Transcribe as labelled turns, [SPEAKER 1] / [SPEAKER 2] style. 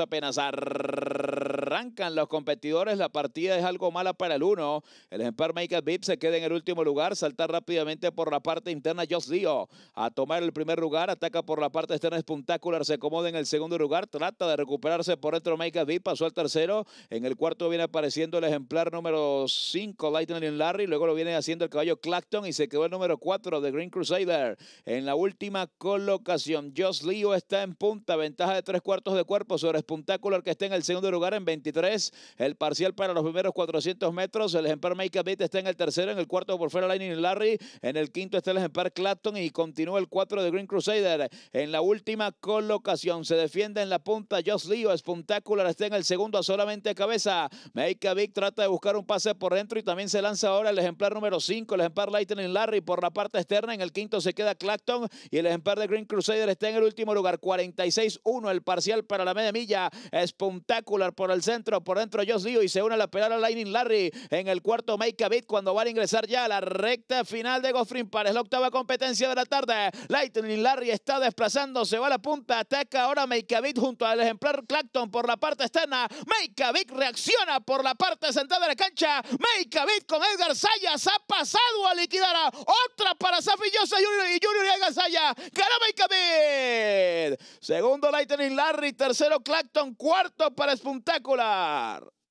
[SPEAKER 1] apenas. ar arrancan los competidores, la partida es algo mala para el uno. El ejemplar Michael Vip se queda en el último lugar, Salta rápidamente por la parte interna Just Leo a tomar el primer lugar, ataca por la parte externa Spuntacular, se acomoda en el segundo lugar, trata de recuperarse por otro Michael beep pasó al tercero, en el cuarto viene apareciendo el ejemplar número 5 Lightning Larry, luego lo viene haciendo el caballo Clacton y se quedó el número 4 de Green Crusader. En la última colocación, Just Leo está en punta, ventaja de tres cuartos de cuerpo sobre Spuntacular que está en el segundo lugar en 20 23. El parcial para los primeros 400 metros. El ejemplar Make a Beat está en el tercero. En el cuarto por fuera Lightning Larry. En el quinto está el ejemplar Clapton y continúa el cuatro de Green Crusader. En la última colocación se defiende en la punta Just Leo. Espuntacular. está en el segundo a solamente cabeza. Make a Beat trata de buscar un pase por dentro y también se lanza ahora el ejemplar número 5, el ejemplar Lightning Larry por la parte externa. En el quinto se queda Clapton y el ejemplar de Green Crusader está en el último lugar. 46-1 el parcial para la media milla. Espuntacular por el centro centro por dentro Josh Dio y se une la pelada Lightning Larry en el cuarto make a beat cuando van a ingresar ya a la recta final de Goffrin es la octava competencia de la tarde. Lightning Larry está desplazando, se va a la punta, ataca ahora make a beat junto al ejemplar Clacton por la parte externa. Make a beat reacciona por la parte sentada de la cancha. Make a beat con Edgar Sayas ha pasado a liquidar a otro para Safi Josa Junior y Junior y Agasaya. y Icabid. Segundo Lightning Larry. Tercero Clacton. Cuarto para Espuntacular.